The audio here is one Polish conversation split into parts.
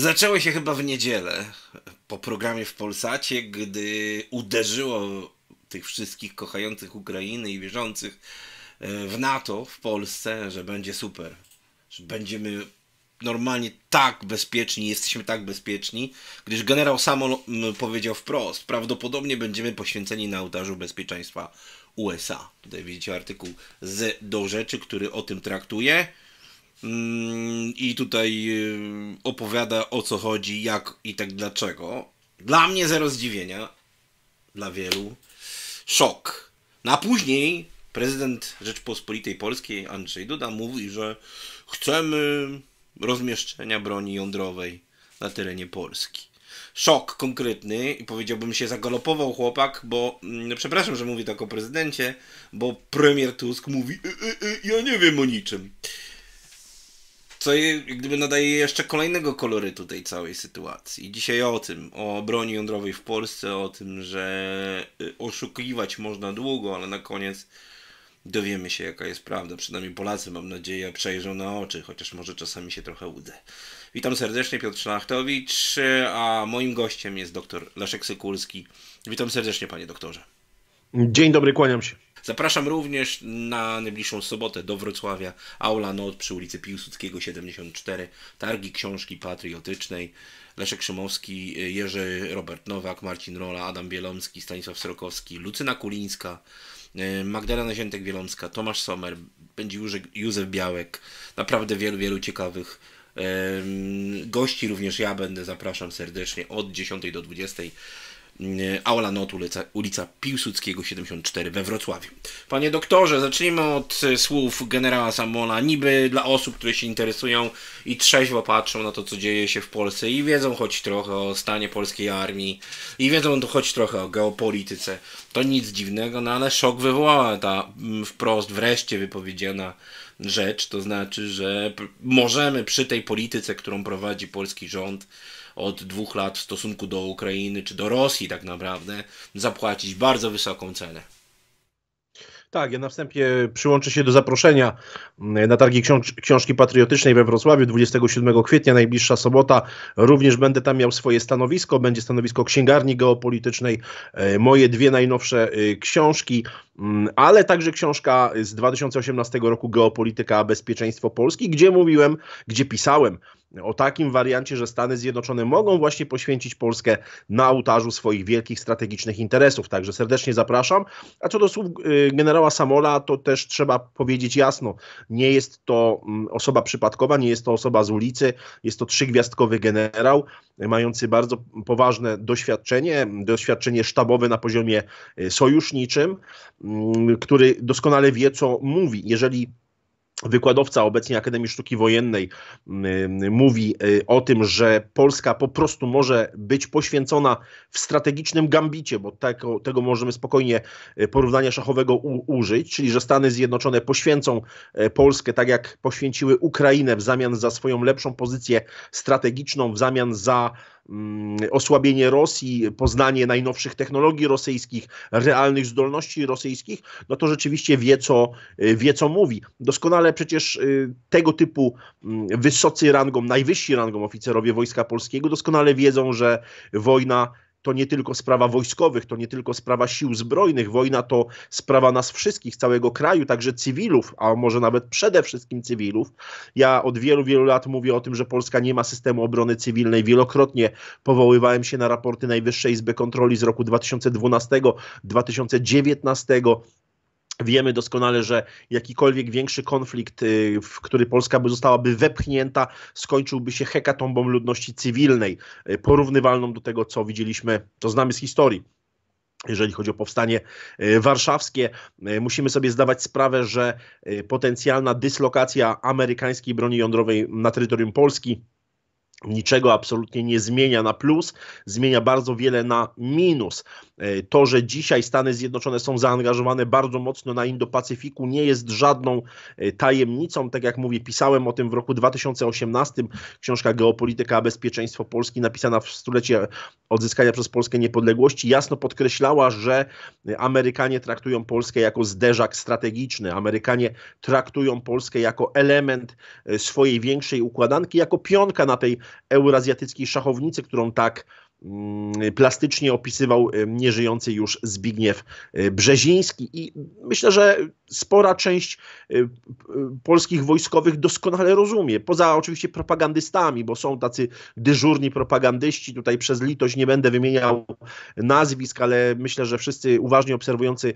Zaczęło się chyba w niedzielę po programie w Polsacie, gdy uderzyło tych wszystkich kochających Ukrainy i wierzących e, w NATO w Polsce, że będzie super. Że będziemy normalnie tak bezpieczni, jesteśmy tak bezpieczni, gdyż generał Samon powiedział wprost, prawdopodobnie będziemy poświęceni na ołtarzu bezpieczeństwa USA. Tutaj widzicie artykuł z do rzeczy, który o tym traktuje. Mm, i tutaj y, opowiada o co chodzi, jak i tak dlaczego. Dla mnie zero zdziwienia, dla wielu szok. No później prezydent Rzeczpospolitej Polskiej Andrzej Duda mówi, że chcemy rozmieszczenia broni jądrowej na terenie Polski. Szok konkretny i powiedziałbym się zagalopował chłopak, bo mm, przepraszam, że mówię tak o prezydencie, bo premier Tusk mówi y, y, y, ja nie wiem o niczym co je, gdyby nadaje jeszcze kolejnego kolorytu tej całej sytuacji. Dzisiaj o tym, o broni jądrowej w Polsce, o tym, że y, oszukiwać można długo, ale na koniec dowiemy się, jaka jest prawda. Przynajmniej Polacy, mam nadzieję, przejrzą na oczy, chociaż może czasami się trochę łudzę. Witam serdecznie, Piotr Szlachtowicz, a moim gościem jest dr Leszek Sykulski. Witam serdecznie, panie doktorze. Dzień dobry, kłaniam się. Zapraszam również na najbliższą sobotę do Wrocławia Aula Not przy ulicy Piłsudskiego 74, targi książki patriotycznej. Leszek Szymowski, Jerzy Robert Nowak, Marcin Rola, Adam Bielomski, Stanisław Srokowski, Lucyna Kulińska, e, Magdalena Ziętek-Wielomska, Tomasz Sommer, będzie Józef Białek. Naprawdę wielu, wielu ciekawych e, gości również ja będę, zapraszam serdecznie od 10 do 20. E, Aula Not, ulica, ulica Piłsudskiego 74 we Wrocławiu. Panie doktorze, zacznijmy od e, słów generała Samola, niby dla osób, które się interesują i trzeźwo patrzą na to, co dzieje się w Polsce i wiedzą choć trochę o stanie polskiej armii i wiedzą choć trochę o geopolityce. To nic dziwnego, no ale szok wywołała ta mm, wprost wreszcie wypowiedziana rzecz, to znaczy, że możemy przy tej polityce, którą prowadzi polski rząd, od dwóch lat w stosunku do Ukrainy czy do Rosji tak naprawdę zapłacić bardzo wysoką cenę. Tak, ja na wstępie przyłączę się do zaproszenia na targi książ książki patriotycznej we Wrocławiu 27 kwietnia, najbliższa sobota. Również będę tam miał swoje stanowisko. Będzie stanowisko księgarni geopolitycznej, e, moje dwie najnowsze e, książki, mm, ale także książka z 2018 roku Geopolityka, Bezpieczeństwo Polski, gdzie mówiłem, gdzie pisałem o takim wariancie, że Stany Zjednoczone mogą właśnie poświęcić Polskę na ołtarzu swoich wielkich strategicznych interesów. Także serdecznie zapraszam. A co do słów y, generała Samola, to też trzeba powiedzieć jasno, nie jest to mm, osoba przypadkowa, nie jest to osoba z ulicy, jest to trzygwiazdkowy generał, mający bardzo poważne doświadczenie, doświadczenie sztabowe na poziomie y, sojuszniczym, mm, który doskonale wie, co mówi. Jeżeli Wykładowca obecnie Akademii Sztuki Wojennej mm, y, mówi y, o tym, że Polska po prostu może być poświęcona w strategicznym gambicie, bo tego, tego możemy spokojnie y, porównania szachowego u, użyć, czyli że Stany Zjednoczone poświęcą Polskę tak jak poświęciły Ukrainę w zamian za swoją lepszą pozycję strategiczną, w zamian za Mm, osłabienie Rosji, poznanie najnowszych technologii rosyjskich, realnych zdolności rosyjskich, no to rzeczywiście wie co, y, wie, co mówi. Doskonale przecież y, tego typu mm, wysocy rangą, najwyżsi rangą oficerowie Wojska Polskiego doskonale wiedzą, że wojna to nie tylko sprawa wojskowych, to nie tylko sprawa sił zbrojnych. Wojna to sprawa nas wszystkich, całego kraju, także cywilów, a może nawet przede wszystkim cywilów. Ja od wielu, wielu lat mówię o tym, że Polska nie ma systemu obrony cywilnej. Wielokrotnie powoływałem się na raporty Najwyższej Izby Kontroli z roku 2012, 2019 Wiemy doskonale, że jakikolwiek większy konflikt, y, w który Polska by zostałaby wepchnięta, skończyłby się hekatombą ludności cywilnej, y, porównywalną do tego, co widzieliśmy, co znamy z historii jeżeli chodzi o powstanie y, warszawskie. Musimy sobie zdawać sprawę, że potencjalna dyslokacja amerykańskiej broni jądrowej na terytorium Polski niczego absolutnie nie zmienia na plus, zmienia bardzo wiele na minus. E, to, że dzisiaj Stany Zjednoczone są zaangażowane bardzo mocno na Indo-Pacyfiku, nie jest żadną e, tajemnicą. Tak jak mówię, pisałem o tym w roku 2018. Książka Geopolityka a Bezpieczeństwo Polski, napisana w stulecie odzyskania przez Polskę niepodległości, jasno podkreślała, że Amerykanie traktują Polskę jako zderzak strategiczny. Amerykanie traktują Polskę jako element e, swojej większej układanki, jako pionka na tej eurazjatyckiej szachownicy, którą tak Mm, plastycznie opisywał y, nieżyjący już Zbigniew y, Brzeziński i myślę, że spora część y, polskich wojskowych doskonale rozumie, poza oczywiście propagandystami, bo są tacy dyżurni propagandyści, tutaj przez litość nie będę wymieniał nazwisk, ale myślę, że wszyscy uważnie obserwujący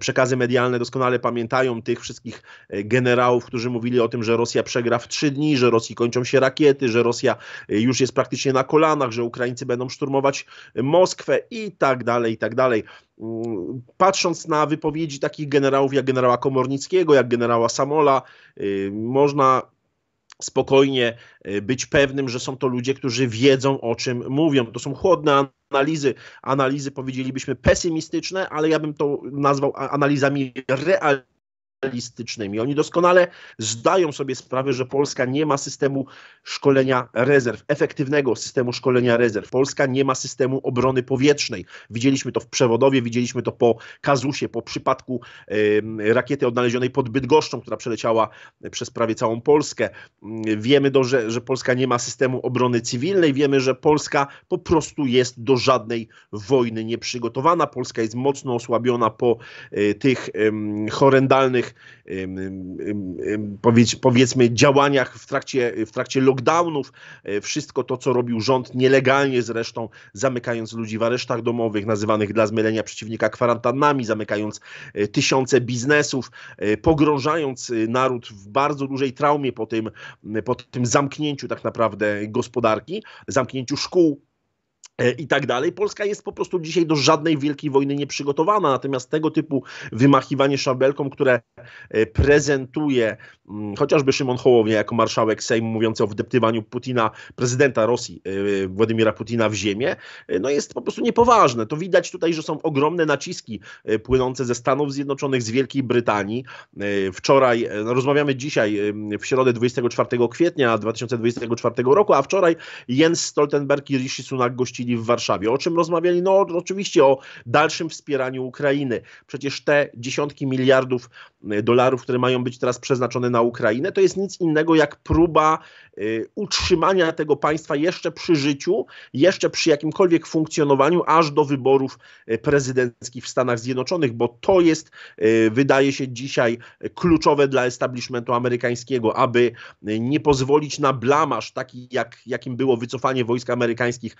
przekazy medialne doskonale pamiętają tych wszystkich generałów, którzy mówili o tym, że Rosja przegra w trzy dni, że Rosji kończą się rakiety, że Rosja już jest praktycznie na kolanach, że Ukraińcy będą szturmować szturmować Moskwę i tak dalej, i tak dalej. Patrząc na wypowiedzi takich generałów jak generała Komornickiego, jak generała Samola, y, można spokojnie y, być pewnym, że są to ludzie, którzy wiedzą o czym mówią. To są chłodne analizy, analizy powiedzielibyśmy pesymistyczne, ale ja bym to nazwał analizami realistycznymi realistycznymi. Oni doskonale zdają sobie sprawę, że Polska nie ma systemu szkolenia rezerw, efektywnego systemu szkolenia rezerw. Polska nie ma systemu obrony powietrznej. Widzieliśmy to w przewodowie, widzieliśmy to po kazusie, po przypadku rakiety odnalezionej pod Bydgoszczą, która przeleciała przez prawie całą Polskę. Mm, wiemy, do, że, że Polska nie ma systemu obrony cywilnej, wiemy, że Polska po prostu jest do żadnej wojny nieprzygotowana. Polska jest mocno osłabiona po e, tych horrendalnych powiedz powiedzmy działaniach w trakcie, w trakcie lockdownów, e, wszystko to, co robił rząd nielegalnie zresztą, zamykając ludzi w aresztach domowych, nazywanych dla zmylenia przeciwnika kwarantannami, zamykając e, tysiące biznesów, e, pogrążając naród w bardzo dużej traumie po tym, po tym zamknięciu tak naprawdę gospodarki, zamknięciu szkół, E, i tak dalej. Polska jest po prostu dzisiaj do żadnej wielkiej wojny nieprzygotowana, natomiast tego typu wymachiwanie szabelką, które e, prezentuje mm, chociażby Szymon Hołownia jako marszałek Sejmu mówiący o wdeptywaniu Putina, prezydenta Rosji, e, Władimira Putina w ziemię, no jest po prostu niepoważne. To widać tutaj, że są ogromne naciski płynące ze Stanów Zjednoczonych, z Wielkiej Brytanii. Wczoraj, no rozmawiamy dzisiaj w środę 24 kwietnia 2024 roku, a wczoraj Jens Stoltenberg i Rishi Sunak gościli w Warszawie. O czym rozmawiali? No oczywiście o dalszym wspieraniu Ukrainy. Przecież te dziesiątki miliardów y, dolarów, które mają być teraz przeznaczone na Ukrainę, to jest nic innego jak próba y, utrzymania tego państwa jeszcze przy życiu, jeszcze przy jakimkolwiek funkcjonowaniu, aż do wyborów y, prezydenckich w Stanach Zjednoczonych, bo to jest, wydaje się dzisiaj, kluczowe dla establishmentu amerykańskiego, aby nie pozwolić na blamasz, taki, jak, jakim było wycofanie wojsk amerykańskich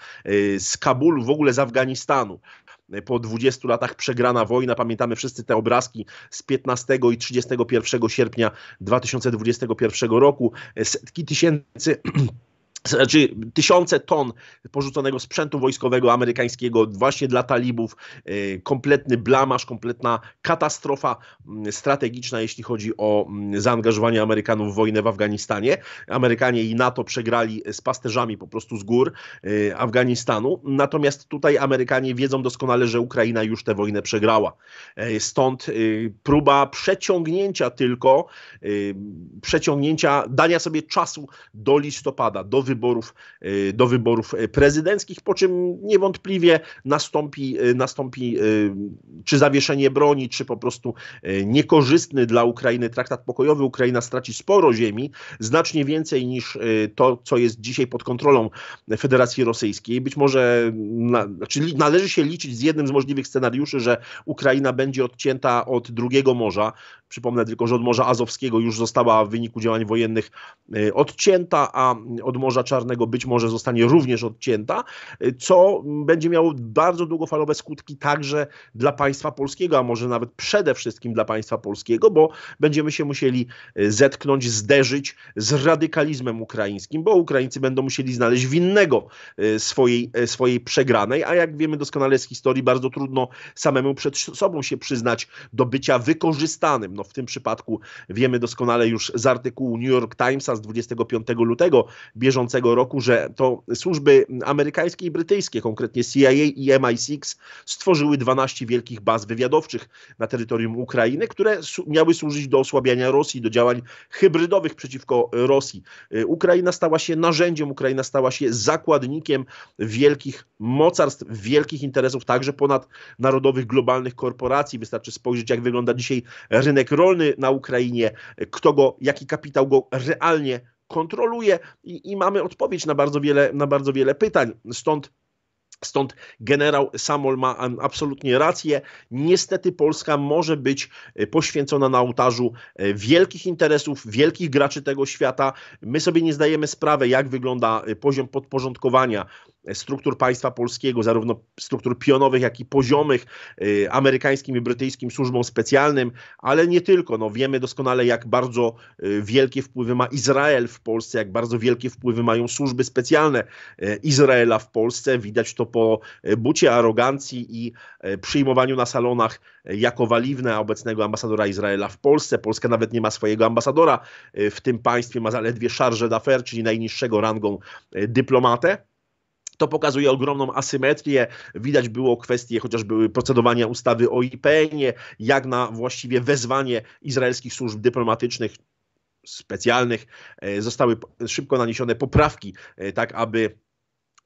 z Kabulu, w ogóle z Afganistanu po 20 latach przegrana wojna. Pamiętamy wszyscy te obrazki z 15 i 31 sierpnia 2021 roku. Setki tysięcy znaczy tysiące ton porzuconego sprzętu wojskowego amerykańskiego właśnie dla talibów, e, kompletny blamasz, kompletna katastrofa mm, strategiczna, jeśli chodzi o mm, zaangażowanie Amerykanów w wojnę w Afganistanie. Amerykanie i NATO przegrali z pasterzami po prostu z gór e, Afganistanu, natomiast tutaj Amerykanie wiedzą doskonale, że Ukraina już tę wojnę przegrała. E, stąd próba przeciągnięcia tylko, przeciągnięcia, dania sobie czasu do listopada, do wyborów wyborów, y, do wyborów y, prezydenckich, po czym niewątpliwie nastąpi, y, nastąpi czy zawieszenie broni, czy po prostu niekorzystny dla Ukrainy traktat pokojowy. Ukraina straci sporo ziemi, znacznie więcej niż to, co jest dzisiaj pod kontrolą Federacji Rosyjskiej. Być może mm, na, znaczy, należy się liczyć z jednym z możliwych scenariuszy, że Ukraina będzie odcięta od drugiego morza, Przypomnę tylko, że od Morza Azowskiego już została w wyniku działań wojennych e, odcięta, a od Morza Czarnego być może zostanie również odcięta, e, co będzie miało bardzo długofalowe skutki także dla państwa polskiego, a może nawet przede wszystkim dla państwa polskiego, bo będziemy się musieli e, zetknąć, zderzyć z radykalizmem ukraińskim, bo Ukraińcy będą musieli znaleźć winnego swojej, swojej przegranej, a jak wiemy doskonale z historii, bardzo trudno samemu przed sobą się przyznać do bycia wykorzystanym no w tym przypadku wiemy doskonale już z artykułu New York Timesa z 25 lutego bieżącego roku, że to służby amerykańskie i brytyjskie, konkretnie CIA i MI6, stworzyły 12 wielkich baz wywiadowczych na terytorium Ukrainy, które miały służyć do osłabiania Rosji, do działań hybrydowych przeciwko Rosji. Y, Ukraina stała się narzędziem, Ukraina stała się zakładnikiem wielkich mocarstw, wielkich interesów, także ponadnarodowych, globalnych korporacji. Wystarczy spojrzeć, jak wygląda dzisiaj rynek rynek rolny na Ukrainie, kto go, jaki kapitał go realnie kontroluje i, i mamy odpowiedź na bardzo wiele, na bardzo wiele pytań. Stąd Stąd generał Samol ma absolutnie rację. Niestety Polska może być e, poświęcona na ołtarzu e, wielkich interesów, wielkich graczy tego świata. My sobie nie zdajemy sprawy, jak wygląda e, poziom podporządkowania struktur państwa polskiego, zarówno struktur pionowych, jak i poziomych y, amerykańskim i brytyjskim służbom specjalnym, ale nie tylko. No, wiemy doskonale, jak bardzo y, wielkie wpływy ma Izrael w Polsce, jak bardzo wielkie wpływy mają służby specjalne y, Izraela w Polsce. Widać to po bucie arogancji i przyjmowaniu na salonach jako waliwne obecnego ambasadora Izraela w Polsce. Polska nawet nie ma swojego ambasadora w tym państwie, ma zaledwie charge d'affaires, czyli najniższego rangą dyplomatę. To pokazuje ogromną asymetrię. Widać było kwestie chociażby procedowania ustawy o IPN-ie, jak na właściwie wezwanie izraelskich służb dyplomatycznych specjalnych e, zostały szybko naniesione poprawki, e, tak aby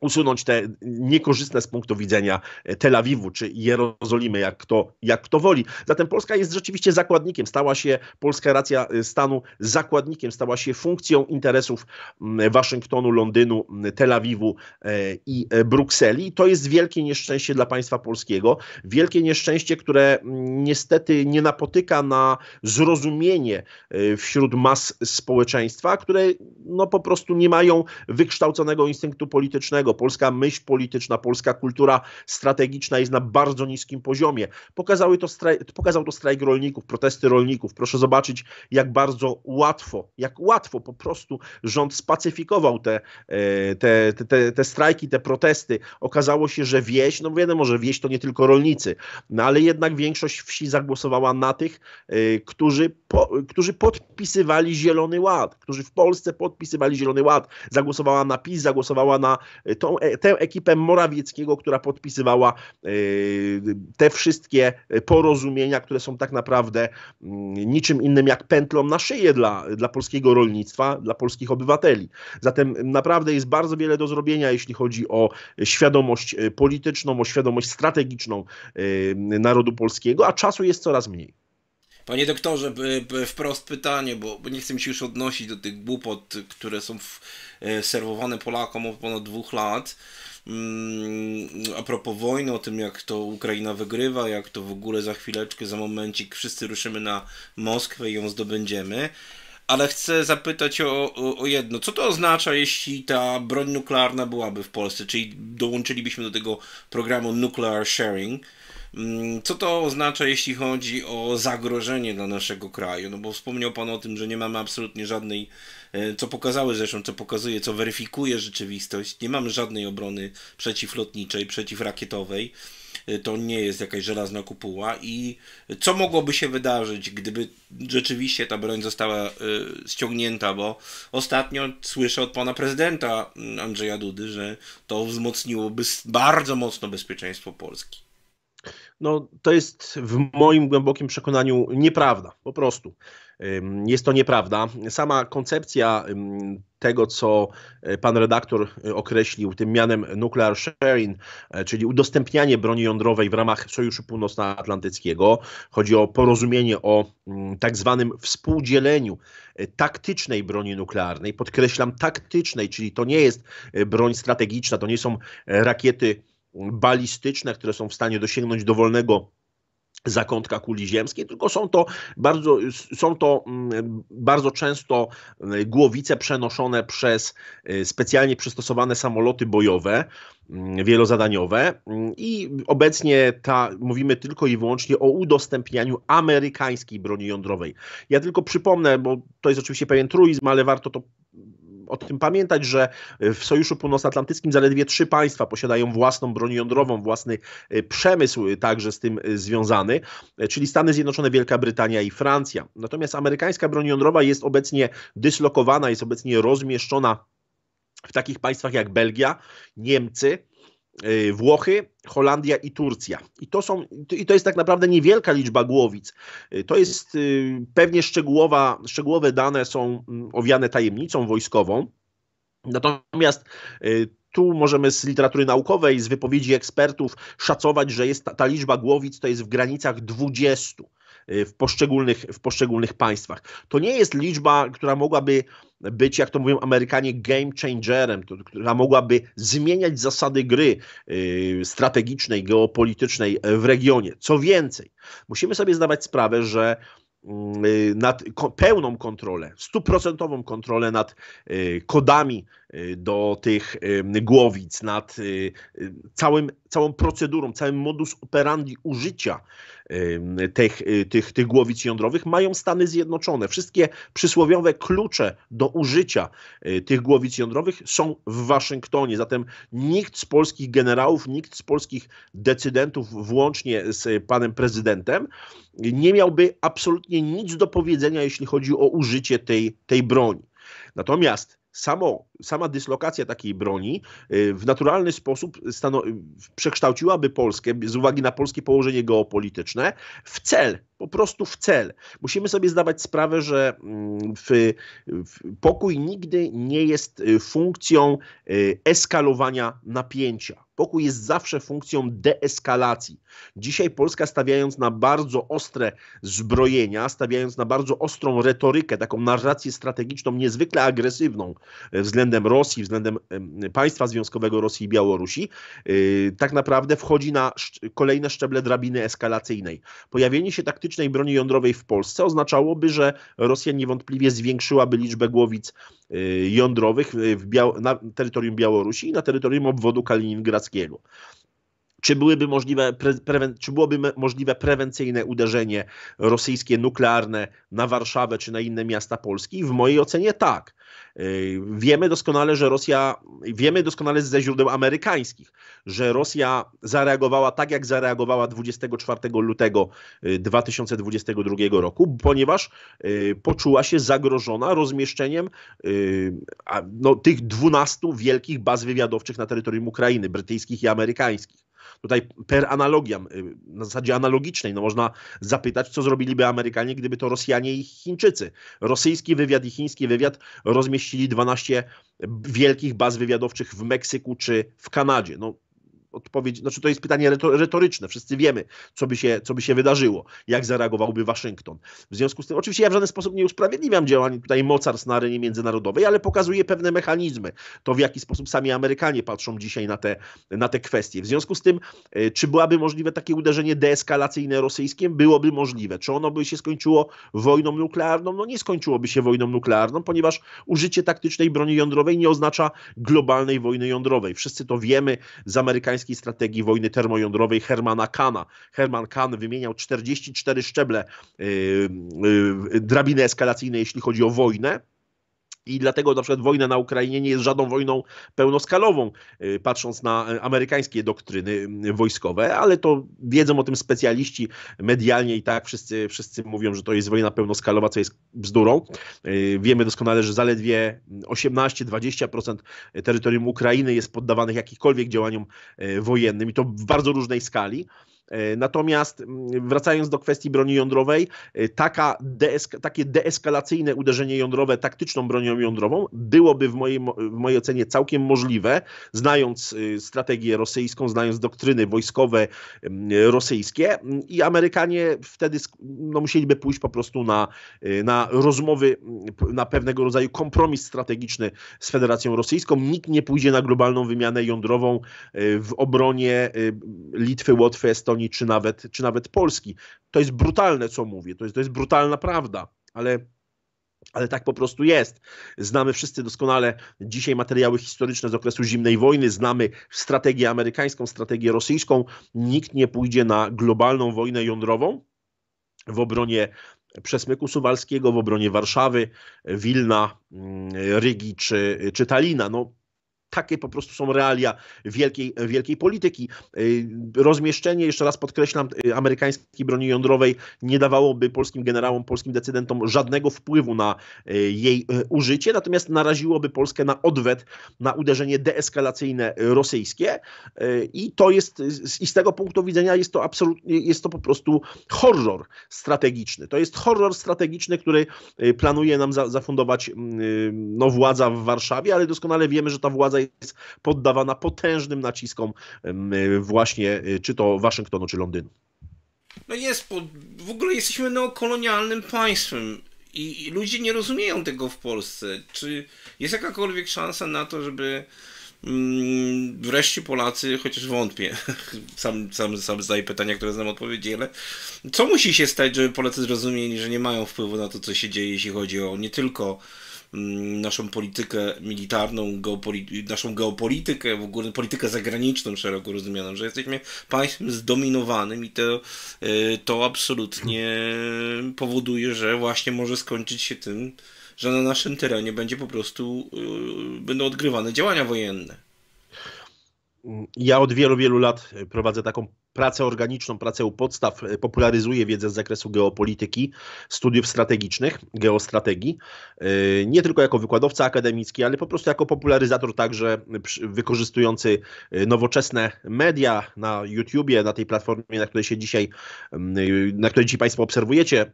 usunąć te niekorzystne z punktu widzenia e, Tel Awiwu czy Jerozolimy, jak kto, jak kto woli. Zatem Polska jest rzeczywiście zakładnikiem, stała się polska racja e, stanu zakładnikiem, stała się funkcją interesów Waszyngtonu, Londynu, Tel Awiwu e, i Brukseli. To jest wielkie nieszczęście dla państwa polskiego, wielkie nieszczęście, które niestety nie napotyka na zrozumienie wśród mas społeczeństwa, które no po prostu nie mają wykształconego instynktu politycznego. Polska myśl polityczna, polska kultura strategiczna jest na bardzo niskim poziomie. Pokazały to pokazał to strajk rolników, protesty rolników. Proszę zobaczyć, jak bardzo łatwo, jak łatwo po prostu rząd spacyfikował e, te, te, te, te strajki, te protesty. Okazało się, że wieś, no wiadomo, że wieś to nie tylko rolnicy, no ale jednak większość wsi zagłosowała na tych, e, którzy, po, którzy podpisywali Zielony Ład, którzy w Polsce pod, podpisywali Zielony Ład, zagłosowała na PiS, zagłosowała na e, tą, e, tę ekipę Morawieckiego, która podpisywała e, te wszystkie porozumienia, które są tak naprawdę mm, niczym innym jak pętlą na szyję dla, dla polskiego rolnictwa, dla polskich obywateli. Zatem naprawdę jest bardzo wiele do zrobienia, jeśli chodzi o świadomość polityczną, o świadomość strategiczną narodu polskiego, a czasu jest coraz mniej. Panie doktorze, wprost pytanie, bo nie chcę mi się już odnosić do tych głupot, które są e, serwowane Polakom od ponad dwóch lat. Mm, a propos wojny, o tym jak to Ukraina wygrywa, jak to w ogóle za chwileczkę, za momencik wszyscy ruszymy na Moskwę i ją zdobędziemy ale chcę zapytać o, o, o, jedno. Co to oznacza, jeśli ta broń nuklearna byłaby w Polsce, czyli dołączylibyśmy do tego programu Nuclear Sharing? Mm, co to oznacza, jeśli chodzi o zagrożenie dla naszego kraju? No bo wspomniał Pan o tym, że nie mamy absolutnie żadnej, e, co pokazały zresztą, co pokazuje, co weryfikuje rzeczywistość, nie mamy żadnej obrony przeciwlotniczej, przeciwrakietowej. Y, to nie jest jakaś żelazna kupuła i co mogłoby się wydarzyć, gdyby rzeczywiście ta broń została y, ściągnięta, bo ostatnio słyszę od pana prezydenta mm, Andrzeja Dudy, że to wzmocniłoby bardzo mocno bezpieczeństwo Polski. No, to jest w moim głębokim przekonaniu nieprawda, po prostu. Jest to nieprawda. Sama koncepcja tego, co e, pan redaktor e, określił tym mianem nuclear sharing, e, czyli udostępnianie broni jądrowej w ramach Sojuszu Północnoatlantyckiego. Chodzi o porozumienie o tak zwanym współdzieleniu taktycznej broni nuklearnej. Podkreślam taktycznej, czyli to nie jest broń strategiczna, to nie są rakiety balistyczne, które są w stanie dosięgnąć dowolnego zakątka kuli ziemskiej, tylko są to bardzo, są to mm, bardzo często mm, głowice przenoszone przez y, specjalnie przystosowane samoloty bojowe, mm, wielozadaniowe i obecnie ta, mówimy tylko i wyłącznie o udostępnianiu amerykańskiej broni jądrowej. Ja tylko przypomnę, bo to jest oczywiście pewien truizm, ale warto to o tym pamiętać, że e, w Sojuszu Północnoatlantyckim zaledwie trzy państwa posiadają własną broń jądrową, własny e, przemysł e, także z tym związany, czyli Stany Zjednoczone, Wielka Brytania i Francja. Natomiast amerykańska broń jądrowa jest obecnie dyslokowana, jest obecnie rozmieszczona w takich państwach jak Belgia, Niemcy, Y, Włochy, Holandia i Turcja. I to, są, I to jest tak naprawdę niewielka liczba głowic. Y, to jest y, pewnie szczegółowa, szczegółowe dane są mm, owiane tajemnicą wojskową. Natomiast tu możemy z literatury naukowej, z wypowiedzi ekspertów szacować, że jest ta, ta liczba głowic to jest w granicach 20 w poszczególnych, w poszczególnych państwach. To nie jest liczba, która mogłaby być, jak to mówią Amerykanie, game changerem, która mogłaby zmieniać zasady gry y, strategicznej, geopolitycznej w regionie. Co więcej, musimy sobie zdawać sprawę, że mm, y, nad pełną kontrolę, stuprocentową kontrolę nad y, kodami do tych głowic, nad całym, całą procedurą, całym modus operandi użycia tych, y, tych, tych głowic jądrowych mają Stany Zjednoczone. Wszystkie przysłowiowe klucze do użycia y, tych głowic jądrowych są w Waszyngtonie. Zatem nikt z polskich generałów, nikt z polskich decydentów, włącznie z panem prezydentem, nie miałby absolutnie nic do powiedzenia, jeśli chodzi o użycie tej, tej broni. Natomiast samo sama dyslokacja takiej broni y, w naturalny sposób y, przekształciłaby Polskę, z uwagi na polskie położenie geopolityczne, w cel, po prostu w cel. Musimy sobie zdawać sprawę, że mm, w, w pokój nigdy nie jest y, funkcją eskalowania napięcia. Pokój jest zawsze funkcją deeskalacji. Dzisiaj Polska stawiając na bardzo ostre zbrojenia, stawiając na bardzo ostrą retorykę, taką narrację strategiczną niezwykle agresywną względem względem Rosji, względem państwa związkowego Rosji i Białorusi, y, tak naprawdę wchodzi na kolejne szczeble drabiny eskalacyjnej. Pojawienie się taktycznej broni jądrowej w Polsce oznaczałoby, że Rosja niewątpliwie zwiększyłaby liczbę głowic y, jądrowych na terytorium Białorusi i na terytorium obwodu kaliningradzkiego. Czy, byłyby możliwe, prewen, czy byłoby możliwe prewencyjne uderzenie rosyjskie nuklearne na Warszawę czy na inne miasta Polski? W mojej ocenie tak. Y, wiemy doskonale, że Rosja, wiemy doskonale ze źródeł amerykańskich, że Rosja zareagowała tak, jak zareagowała 24 lutego 2022 y, roku, ponieważ y, poczuła się zagrożona rozmieszczeniem no, tych 12 wielkich baz wywiadowczych na terytorium Ukrainy, brytyjskich i amerykańskich. Tutaj per analogiam, y, na zasadzie analogicznej, no można zapytać, co zrobiliby Amerykanie, gdyby to Rosjanie i Chińczycy. Rosyjski wywiad i chiński wywiad rozmieścili 12 wielkich baz wywiadowczych w Meksyku czy w Kanadzie. No, odpowiedź, znaczy to jest pytanie retoryczne, wszyscy wiemy, co by, się, co by się wydarzyło, jak zareagowałby Waszyngton. W związku z tym, oczywiście ja w żaden sposób nie usprawiedliwiam działań tutaj mocarstw na arenie międzynarodowej, ale pokazuję pewne mechanizmy, to w jaki sposób sami Amerykanie patrzą dzisiaj na te, na te kwestie. W związku z tym, y, czy byłaby możliwe takie uderzenie deeskalacyjne rosyjskie? Byłoby możliwe. Czy ono by się skończyło wojną nuklearną? No nie skończyłoby się wojną nuklearną, ponieważ użycie taktycznej broni jądrowej nie oznacza globalnej wojny jądrowej. Wszyscy to wiemy z amerykańskich amerykańskiej strategii wojny termojądrowej Hermana Kana. Herman Kahn wymieniał 44 szczeble yy, yy, drabiny eskalacyjne, jeśli chodzi o wojnę i dlatego na przykład wojna na Ukrainie nie jest żadną wojną pełnoskalową, y, patrząc na y, amerykańskie doktryny y, wojskowe, ale to wiedzą o tym specjaliści medialnie i tak wszyscy, wszyscy mówią, że to jest wojna pełnoskalowa, co jest bzdurą. Wiemy doskonale, że zaledwie 18-20% terytorium Ukrainy jest poddawanych jakikolwiek działaniom wojennym i to w bardzo różnej skali. E, natomiast mm, wracając do kwestii broni jądrowej, e, taka deesk takie deeskalacyjne uderzenie jądrowe taktyczną bronią jądrową byłoby w mojej, w mojej ocenie całkiem możliwe, znając y, strategię rosyjską, znając doktryny wojskowe mm, rosyjskie i Amerykanie wtedy no, musieliby pójść po prostu na, y, na rozmowy, mm, na pewnego rodzaju kompromis strategiczny z Federacją Rosyjską. Nikt nie pójdzie na globalną wymianę jądrową y, w obronie Litwy, Łotwy, Estonii, Japonii, czy nawet, czy nawet Polski. To jest brutalne, co mówię, to jest, to jest brutalna prawda, ale ale tak po prostu jest. Znamy wszyscy doskonale dzisiaj materiały historyczne z okresu zimnej wojny, znamy strategię amerykańską, strategię rosyjską. Nikt nie pójdzie na globalną wojnę jądrową w obronie przesmyku suwalskiego, w obronie Warszawy, Wilna, mm, Rygi czy, czy Talina. No, takie po prostu są realia wielkiej, wielkiej polityki. Y, rozmieszczenie, jeszcze raz podkreślam, y, amerykańskiej broni jądrowej nie dawałoby polskim generałom, polskim decydentom żadnego wpływu na y, jej użycie, natomiast naraziłoby Polskę na odwet, na uderzenie deeskalacyjne rosyjskie i to jest, i z tego punktu widzenia jest to absolutnie, jest to po prostu horror strategiczny. To jest horror strategiczny, który planuje nam zafundować mm, no, władza w Warszawie, ale doskonale wiemy, że ta władza jest poddawana potężnym naciskom e, właśnie e, czy to Waszyngtonu, czy Londynu. No jest, bo w ogóle jesteśmy neokolonialnym państwem i ludzie nie rozumieją tego w Polsce. Czy jest jakakolwiek szansa na to, żeby mm, wreszcie Polacy, chociaż wątpię, sam, sam, sam zadaję pytania, które znam odpowiedzi, ale co musi się stać, żeby Polacy zrozumieli, że nie mają wpływu na to, co się dzieje, jeśli chodzi o nie tylko Mm, naszą politykę militarną, geopoli naszą geopolitykę, w ogóle politykę zagraniczną szeroko rozumianą, że jesteśmy państwem zdominowanym i to, y, to absolutnie powoduje, że właśnie może skończyć się tym, że na naszym terenie będzie po prostu, y, będą odgrywane działania wojenne. Ja od wielu, wielu lat e, prowadzę taką pracę organiczną, pracę u podstaw, e, popularyzuję wiedzę z zakresu geopolityki, studiów strategicznych, geostrategii, e, nie tylko jako wykładowca akademicki, ale po prostu jako popularyzator także wykorzystujący nowoczesne media na YouTubie, na tej platformie, na której się dzisiaj, na której dzisiaj Państwo obserwujecie,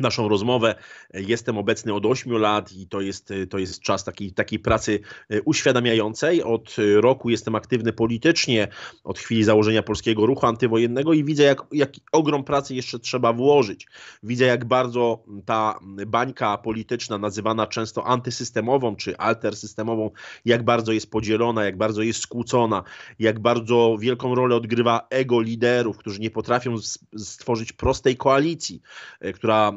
naszą rozmowę. Jestem obecny od 8 lat i to jest, to jest czas takiej, takiej pracy e, uświadamiającej. Od e, roku jestem aktywny politycznie, od chwili założenia polskiego ruchu antywojennego i widzę, jak, jak ogrom pracy jeszcze trzeba włożyć. Widzę, jak bardzo ta bańka polityczna, nazywana często antysystemową czy altersystemową, jak bardzo jest podzielona, jak bardzo jest skłócona, jak bardzo wielką rolę odgrywa ego liderów, którzy nie potrafią stworzyć prostej koalicji, e, która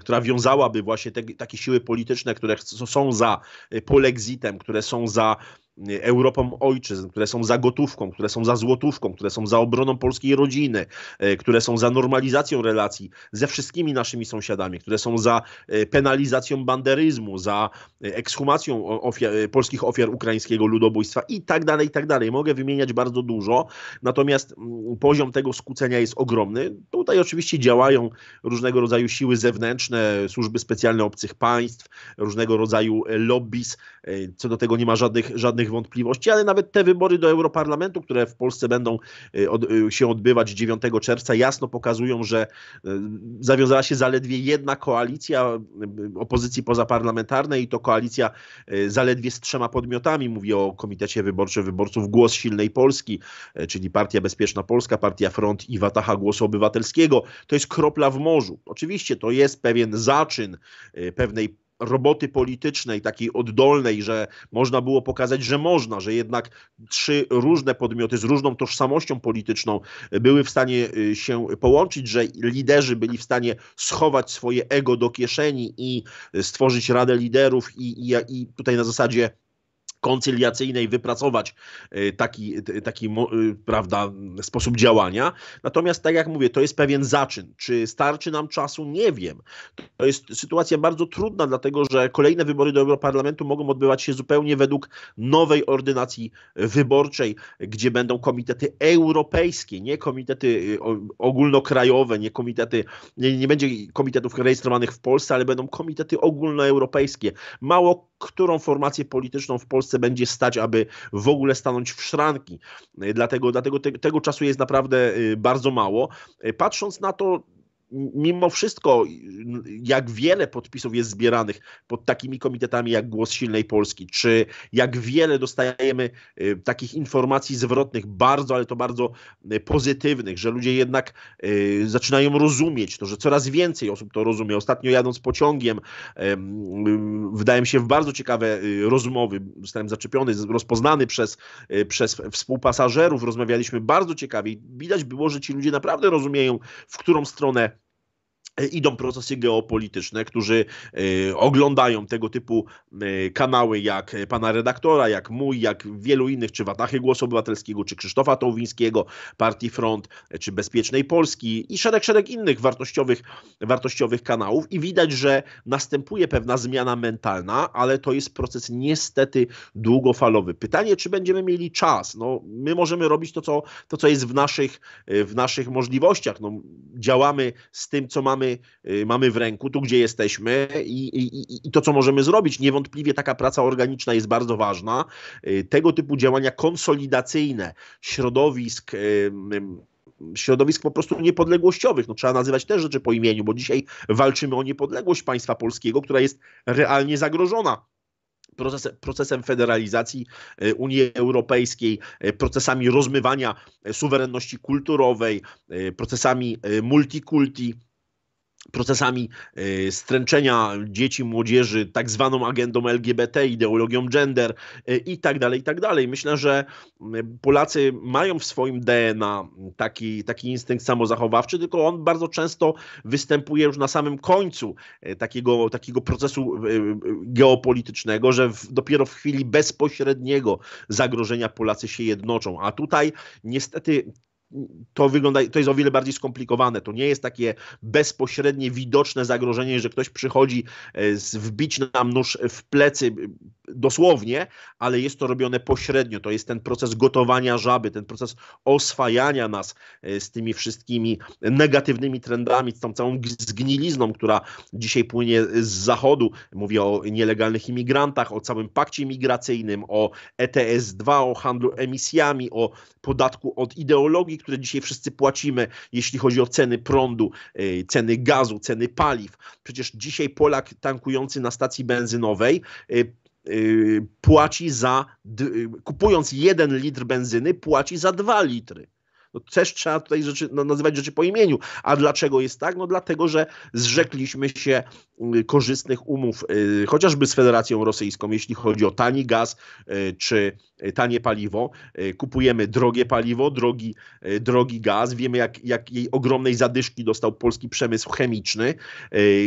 która wiązałaby właśnie te, takie siły polityczne, które są za y, polexitem, które są za Y, Europą ojczyzn, które są za gotówką, które są za złotówką, które są za obroną polskiej rodziny, y, które są za normalizacją relacji ze wszystkimi naszymi sąsiadami, które są za y, penalizacją banderyzmu, za ekshumacją ofiar, polskich ofiar ukraińskiego ludobójstwa i tak dalej, i tak dalej. Mogę wymieniać bardzo dużo, natomiast mm, poziom tego skłócenia jest ogromny. Tutaj oczywiście działają różnego rodzaju siły zewnętrzne, służby specjalne obcych państw, różnego rodzaju lobbies. Co do tego nie ma żadnych, żadnych żadnych wątpliwości, ale nawet te wybory do Europarlamentu, które w Polsce będą y, od, y, się odbywać 9 czerwca, jasno pokazują, że y, zawiązała się zaledwie jedna koalicja opozycji pozaparlamentarnej i to koalicja zaledwie z trzema podmiotami. Mówię o Komitecie Wyborczym Wyborców Głos Silnej Polski, czyli Partia Bezpieczna Polska, Partia Front i Wataha Głosu Obywatelskiego. To jest kropla w morzu. Oczywiście to jest pewien zaczyn pewnej roboty politycznej, takiej oddolnej, że można było pokazać, że można, że jednak trzy różne podmioty z różną tożsamością polityczną były w stanie y, się połączyć, że liderzy byli w stanie schować swoje ego do kieszeni i y, stworzyć Radę Liderów i, i, i tutaj na zasadzie koncyliacyjnej wypracować e, taki, taki e, prawda, sposób działania. Natomiast, tak jak mówię, to jest pewien zaczyn. Czy starczy nam czasu? Nie wiem. To jest sytuacja bardzo trudna, dlatego że kolejne wybory do Europarlamentu mogą odbywać się zupełnie według nowej ordynacji wyborczej, gdzie będą komitety europejskie, nie komitety e, ogólnokrajowe, nie komitety, nie, nie będzie komitetów rejestrowanych w Polsce, ale będą komitety ogólnoeuropejskie. Mało którą formację polityczną w Polsce będzie stać, aby w ogóle stanąć w szranki. Dlatego, dlatego te, tego czasu jest naprawdę y, bardzo mało. Y, patrząc na to, mimo wszystko, jak wiele podpisów jest zbieranych pod takimi komitetami jak Głos Silnej Polski, czy jak wiele dostajemy y, takich informacji zwrotnych, bardzo, ale to bardzo y, pozytywnych, że ludzie jednak y, zaczynają rozumieć to, że coraz więcej osób to rozumie. Ostatnio jadąc pociągiem, wydaje się, w bardzo ciekawe rozmowy, zostałem zaczepiony, rozpoznany przez, przez współpasażerów, rozmawialiśmy bardzo ciekawie i widać było, że ci ludzie naprawdę rozumieją, w którą stronę E, idą procesy geopolityczne, którzy e, oglądają tego typu e, kanały jak pana redaktora, jak mój, jak wielu innych, czy Watachy Głosu Obywatelskiego, czy Krzysztofa Tołwińskiego, Partii Front, czy Bezpiecznej Polski i szereg, szereg innych wartościowych, wartościowych kanałów i widać, że następuje pewna zmiana mentalna, ale to jest proces niestety długofalowy. Pytanie, czy będziemy mieli czas? No, my możemy robić to, co, to, co jest w naszych, w naszych możliwościach. No, działamy z tym, co mamy mamy, y, mamy w ręku, tu gdzie jesteśmy i, i, i to, co możemy zrobić. Niewątpliwie taka praca organiczna jest bardzo ważna. Y, tego typu działania konsolidacyjne środowisk, y, środowisk po prostu niepodległościowych. No, trzeba nazywać te rzeczy po imieniu, bo dzisiaj walczymy o niepodległość państwa polskiego, która jest realnie zagrożona Proces, procesem federalizacji Unii Europejskiej, procesami rozmywania suwerenności kulturowej, procesami multikulti procesami y, stręczenia dzieci, młodzieży, tak zwaną agendą LGBT, ideologią gender y, i tak dalej, i tak dalej. Myślę, że y, Polacy mają w swoim DNA taki, taki instynkt samozachowawczy, tylko on bardzo często występuje już na samym końcu takiego, takiego procesu geopolitycznego, że w, dopiero w chwili bezpośredniego zagrożenia Polacy się jednoczą. A tutaj niestety to wygląda, to jest o wiele bardziej skomplikowane. To nie jest takie bezpośrednie widoczne zagrożenie, że ktoś przychodzi e, wbić nam nóż w plecy, dosłownie, ale jest to robione pośrednio. To jest ten proces gotowania żaby, ten proces oswajania nas e, z tymi wszystkimi negatywnymi trendami, z tą całą zgnilizną, która dzisiaj płynie z zachodu. Mówię o nielegalnych imigrantach, o całym pakcie migracyjnym, o ETS-2, o handlu emisjami, o podatku od ideologii, które dzisiaj wszyscy płacimy, jeśli chodzi o ceny prądu, e, ceny gazu, ceny paliw. Przecież dzisiaj Polak tankujący na stacji benzynowej e, Y, płaci za, y, kupując jeden litr benzyny, płaci za dwa litry. No też trzeba tutaj rzeczy, no, nazywać rzeczy po imieniu. A dlaczego jest tak? No dlatego, że zrzekliśmy się y, korzystnych umów, chociażby z Federacją Rosyjską, jeśli chodzi o tani gaz czy tanie paliwo. kupujemy drogie paliwo, drogi, drogi gaz. Wiemy, jak, jak jej ogromnej zadyszki dostał polski przemysł chemiczny.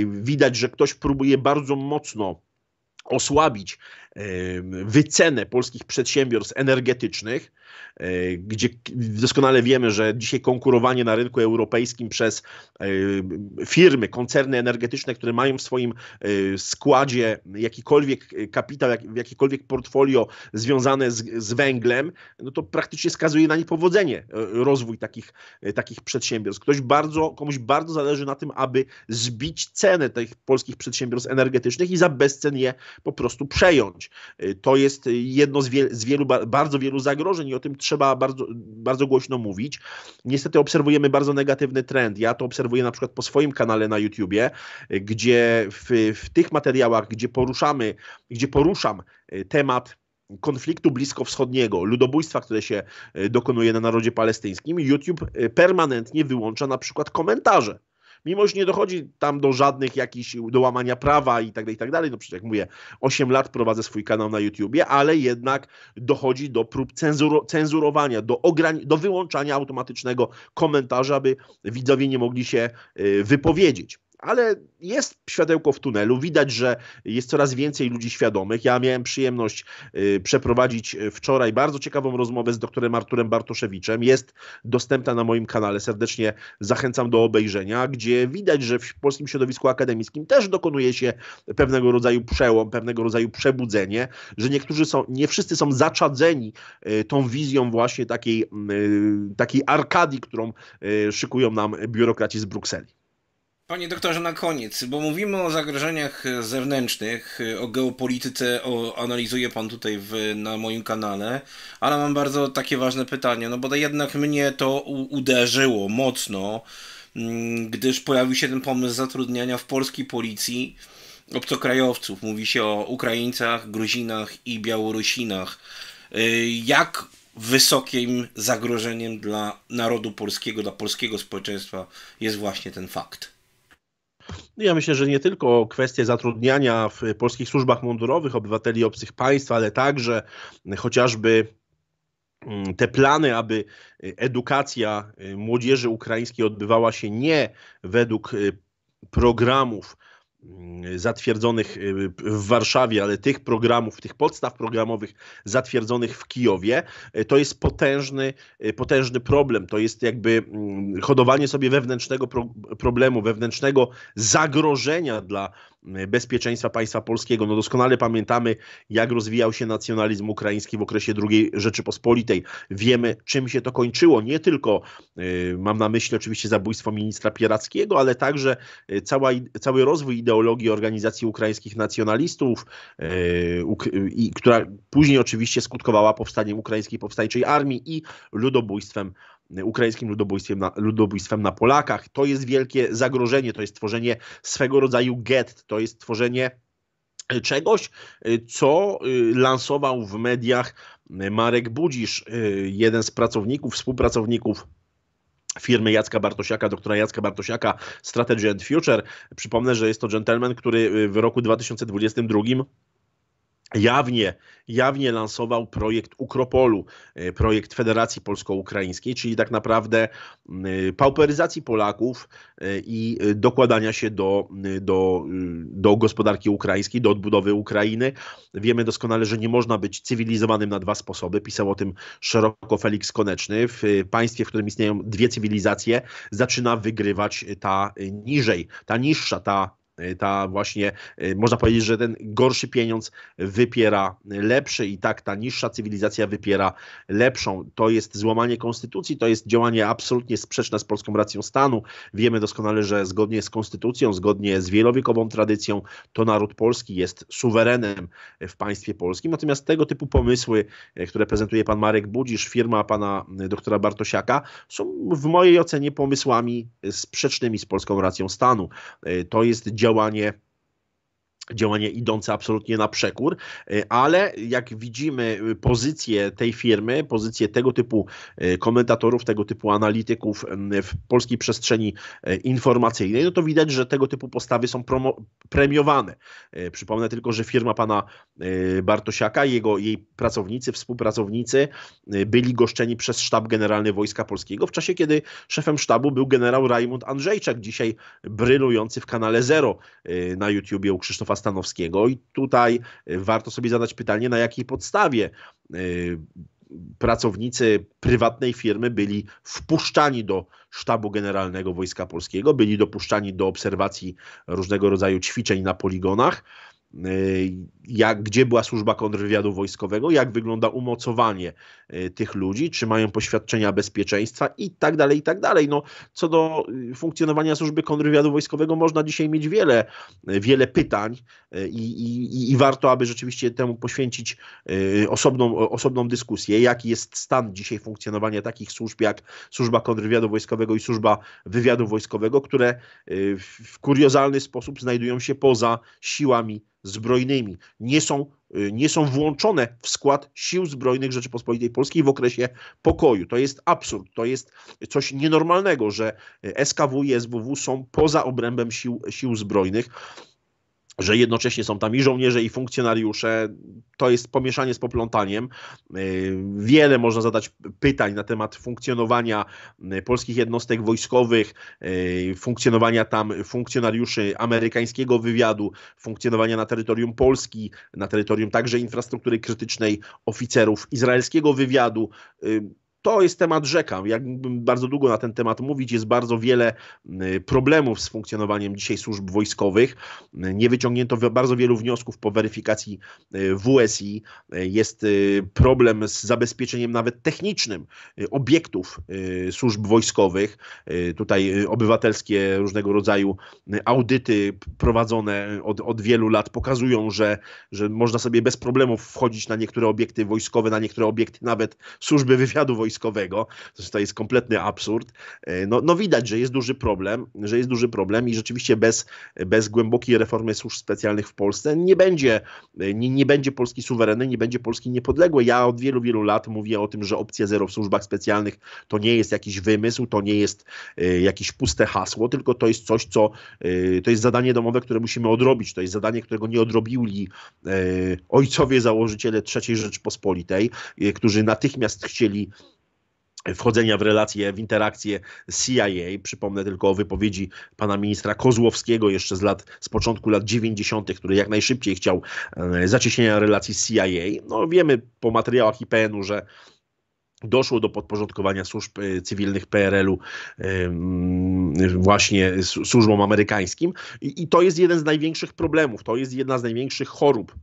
Widać, że ktoś próbuje bardzo mocno osłabić wycenę polskich przedsiębiorstw energetycznych, E, gdzie doskonale wiemy, że dzisiaj konkurowanie na rynku europejskim przez e, firmy, koncerny energetyczne, które mają w swoim e, składzie jakikolwiek kapitał, jakikolwiek portfolio związane z, z węglem, no to praktycznie skazuje na niepowodzenie rozwój takich, takich przedsiębiorstw. Ktoś bardzo, komuś bardzo zależy na tym, aby zbić cenę tych polskich przedsiębiorstw energetycznych i za bezcen je po prostu przejąć. To jest jedno z, z wielu, bardzo wielu zagrożeń o tym trzeba bardzo, bardzo głośno mówić. Niestety obserwujemy bardzo negatywny trend. Ja to obserwuję na przykład po swoim kanale na YouTubie, gdzie w, w tych materiałach, gdzie poruszamy, gdzie poruszam e, temat konfliktu bliskowschodniego, ludobójstwa, które się e, dokonuje na narodzie palestyńskim, YouTube e, permanentnie wyłącza na przykład komentarze mimo że nie dochodzi tam do żadnych jakichś, do łamania prawa i tak dalej, i tak dalej, no przecież jak mówię, 8 lat prowadzę swój kanał na YouTubie, ale jednak dochodzi do prób cenzurowania, do, do wyłączania automatycznego komentarza, aby widzowie nie mogli się y, wypowiedzieć ale jest światełko w tunelu. Widać, że jest coraz więcej ludzi świadomych. Ja miałem przyjemność y, przeprowadzić y, wczoraj bardzo ciekawą rozmowę z doktorem Arturem Bartoszewiczem. Jest dostępna na moim kanale. Serdecznie zachęcam do obejrzenia, gdzie widać, że w polskim środowisku akademickim też dokonuje się pewnego rodzaju przełom, pewnego rodzaju przebudzenie, że niektórzy są, nie wszyscy są zaczadzeni y, tą wizją właśnie takiej, takiej arkadii, którą szykują nam biurokraci z Brukseli. Panie doktorze, na koniec, bo mówimy o zagrożeniach zewnętrznych, o geopolityce, o, analizuje pan tutaj w, na moim kanale, ale mam bardzo takie ważne pytanie, no bo jednak mnie to uderzyło mocno, mm, gdyż pojawił się ten pomysł zatrudniania w polskiej policji obcokrajowców. Mówi się o Ukraińcach, Gruzinach i Białorusinach. Y, jak wysokim zagrożeniem dla narodu polskiego, dla polskiego społeczeństwa jest właśnie ten fakt? Ja myślę, że nie tylko kwestie zatrudniania w polskich służbach mundurowych obywateli obcych państw, ale także chociażby mm, te plany, aby edukacja y, młodzieży ukraińskiej odbywała się nie według y, programów Y, zatwierdzonych y, w Warszawie, ale tych programów, tych podstaw programowych zatwierdzonych w Kijowie, y, to jest potężny, potężny problem. To jest jakby mm, hodowanie sobie wewnętrznego problemu, wewnętrznego zagrożenia dla bezpieczeństwa państwa polskiego. No doskonale pamiętamy, jak rozwijał się nacjonalizm ukraiński w okresie II Rzeczypospolitej. Wiemy, czym się to kończyło. Nie tylko, y, mam na myśli oczywiście zabójstwo ministra Pierackiego, ale także y, cała, cały rozwój ideologii organizacji ukraińskich nacjonalistów, y, która później oczywiście skutkowała powstaniem Ukraińskiej Powstańczej Armii i ludobójstwem ukraińskim ludobójstwem na, ludobójstwem na Polakach. To jest wielkie zagrożenie, to jest tworzenie swego rodzaju get, to jest tworzenie y, czegoś, y, co y, lansował w mediach Marek Budzisz, jeden z pracowników, współpracowników firmy Jacka Bartosiaka, doktora Jacka Bartosiaka, Strategy and Future. Przypomnę, że jest to gentleman, który w roku 2022 jawnie, jawnie lansował projekt Ukropolu, e, projekt Federacji Polsko-Ukraińskiej, czyli tak naprawdę e, pauperyzacji Polaków e, i dokładania się do, do, do gospodarki ukraińskiej, do odbudowy Ukrainy. Wiemy doskonale, że nie można być cywilizowanym na dwa sposoby. Pisał o tym szeroko Felix Koneczny. W państwie, w którym istnieją dwie cywilizacje, zaczyna wygrywać ta niżej, ta niższa, ta Y, ta właśnie, y, można powiedzieć, że ten gorszy pieniądz wypiera lepszy i tak ta niższa cywilizacja wypiera lepszą. To jest złamanie konstytucji, to jest działanie absolutnie sprzeczne z polską racją stanu. Wiemy doskonale, że zgodnie z konstytucją, zgodnie z wielowiekową tradycją, to naród polski jest suwerenem w państwie polskim. Natomiast tego typu pomysły, y, które prezentuje pan Marek Budzisz, firma pana doktora Bartosiaka, są w mojej ocenie pomysłami sprzecznymi z polską racją stanu. To jest działanie on yeah. działanie idące absolutnie na przekór, y, ale jak widzimy y, pozycję tej firmy, pozycję tego typu y, komentatorów, tego typu analityków w polskiej przestrzeni informacyjnej, no to widać, że tego typu postawy są premiowane. Przypomnę tylko, że firma pana Bartosiaka, jego, jej pracownicy, współpracownicy byli goszczeni przez sztab generalny Wojska Polskiego w czasie, kiedy szefem sztabu był generał Rajmund Andrzejczak, dzisiaj brylujący w kanale Zero na YouTubie u Krzysztofa Stanowskiego i tutaj y, warto sobie zadać pytanie, na jakiej podstawie y, pracownicy prywatnej firmy byli wpuszczani do sztabu generalnego Wojska Polskiego, byli dopuszczani do obserwacji różnego rodzaju ćwiczeń na poligonach Y, jak, gdzie była służba kontrwywiadu wojskowego, jak wygląda umocowanie y, tych ludzi, czy mają poświadczenia bezpieczeństwa i tak dalej, i tak dalej. No, co do y, funkcjonowania służby kontrwywiadu wojskowego można dzisiaj mieć wiele, wiele pytań i, i, i warto, aby rzeczywiście temu poświęcić osobną, osobną dyskusję, jaki jest stan dzisiaj funkcjonowania takich służb jak służba kontrwywiadu wojskowego i służba wywiadu wojskowego, które w kuriozalny sposób znajdują się poza siłami Zbrojnymi nie są, y, nie są włączone w skład Sił Zbrojnych Rzeczypospolitej Polskiej w okresie pokoju. To jest absurd, to jest coś nienormalnego, że y, SKW i SWW są poza obrębem Sił, sił Zbrojnych że jednocześnie są tam i żołnierze, i funkcjonariusze. To jest pomieszanie z poplątaniem. Y, wiele można zadać pytań na temat funkcjonowania y, polskich jednostek wojskowych, y, funkcjonowania tam funkcjonariuszy amerykańskiego wywiadu, funkcjonowania na terytorium Polski, na terytorium także infrastruktury krytycznej oficerów izraelskiego wywiadu to jest temat rzeka. Jakbym bardzo długo na ten temat mówić, jest bardzo wiele y, problemów z funkcjonowaniem dzisiaj służb wojskowych. Nie wyciągnięto bardzo wielu wniosków po weryfikacji y, WSI. Jest y, problem z zabezpieczeniem nawet technicznym obiektów służb wojskowych. Tutaj obywatelskie różnego rodzaju audyty prowadzone od, od wielu lat pokazują, że, że można sobie bez problemów wchodzić na niektóre obiekty wojskowe, na niektóre obiekty nawet służby wywiadu wojskowego wojskowego, to jest kompletny absurd. E, no, no widać, że jest duży problem, że jest duży problem i rzeczywiście bez, bez głębokiej reformy służb specjalnych w Polsce nie będzie, e, nie, nie będzie Polski suwerennej, nie będzie Polski niepodległej. Ja od wielu, wielu lat mówię o tym, że opcja zero w służbach specjalnych to nie jest jakiś wymysł, to nie jest e, jakieś puste hasło, tylko to jest coś, co to jest zadanie domowe, które musimy odrobić. To jest zadanie, którego nie odrobili ojcowie założyciele III Rzeczpospolitej, którzy natychmiast chcieli wchodzenia w relacje, w interakcje z CIA. Przypomnę tylko o wypowiedzi pana ministra Kozłowskiego jeszcze z lat, z początku lat 90., który jak najszybciej chciał e, zacieśnienia relacji z CIA. No wiemy po materiałach IPN-u, że doszło do podporządkowania służb e, cywilnych PRL-u właśnie służbom amerykańskim i to jest jeden z największych problemów, to jest jedna z największych chorób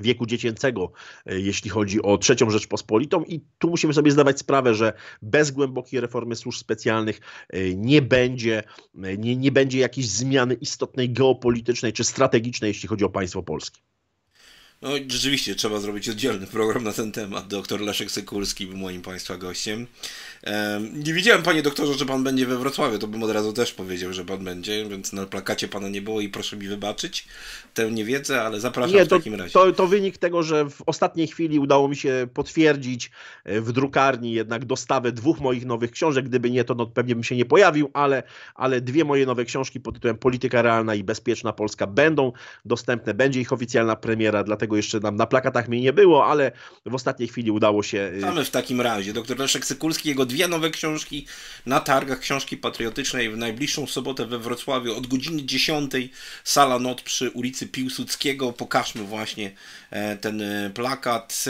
wieku dziecięcego, e, jeśli chodzi o trzecią Rzeczpospolitą i tu musimy sobie zdawać sprawę, że bez głębokiej reformy służb specjalnych e, nie będzie, e, nie, nie będzie jakiejś zmiany istotnej geopolitycznej czy strategicznej, jeśli chodzi o państwo polskie. No rzeczywiście trzeba zrobić oddzielny program na ten temat. Doktor Leszek Sykulski był moim Państwa gościem. Nie widziałem, Panie Doktorze, że Pan będzie we Wrocławiu, to bym od razu też powiedział, że Pan będzie, więc na plakacie Pana nie było i proszę mi wybaczyć tę niewiedzę, ale zapraszam nie, w takim razie. To, to wynik tego, że w ostatniej chwili udało mi się potwierdzić e, w drukarni jednak dostawę dwóch moich nowych książek. Gdyby nie, to no, pewnie bym się nie pojawił, ale, ale dwie moje nowe książki pod tytułem Polityka Realna i Bezpieczna Polska będą dostępne. Będzie ich oficjalna premiera, dlatego tego jeszcze nam na plakatach mnie nie było, ale w ostatniej chwili udało się... Mamy w takim razie. dr Leszek Sykulski, jego dwie nowe książki na targach książki patriotycznej w najbliższą sobotę we Wrocławiu od godziny 10 sala not przy ulicy Piłsudskiego. Pokażmy właśnie e, ten e, plakat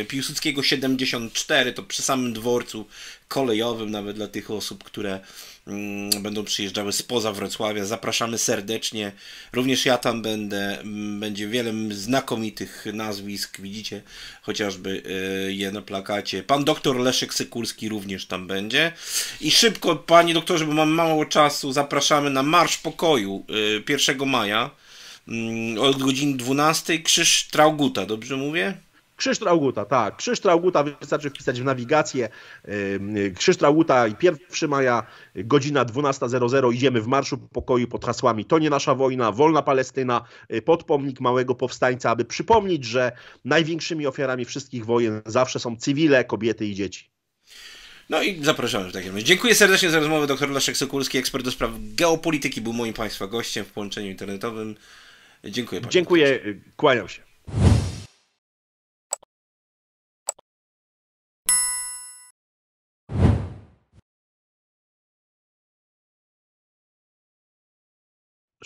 e, Piłsudskiego 74, to przy samym dworcu kolejowym, nawet dla tych osób, które Mm, będą przyjeżdżały spoza Wrocławia. Zapraszamy serdecznie. Również ja tam będę. Mm, będzie wiele znakomitych nazwisk. Widzicie chociażby y, je na plakacie. Pan doktor Leszek Sykulski również tam będzie. I szybko, panie doktorze, bo mam mało czasu, zapraszamy na Marsz Pokoju 1 y, maja mm, od godziny 12. Krzyż Trauguta, dobrze mówię? Krzysztof Trauguta, tak. Krzysztof Trauguta wystarczy wpisać w nawigację. Krzysztof Trauguta i 1 maja, godzina 12.00 idziemy w Marszu Pokoju pod hasłami To nie nasza wojna, wolna Palestyna, y, podpomnik małego powstańca, aby przypomnieć, że największymi ofiarami wszystkich wojen zawsze są cywile, kobiety i dzieci. No i zapraszamy w takim razie. Dziękuję serdecznie za rozmowę. Dr Laszek Sokulski, ekspert do spraw geopolityki, był moim Państwa gościem w połączeniu internetowym. Dziękuję. bardzo. Dziękuję, kłaniam się.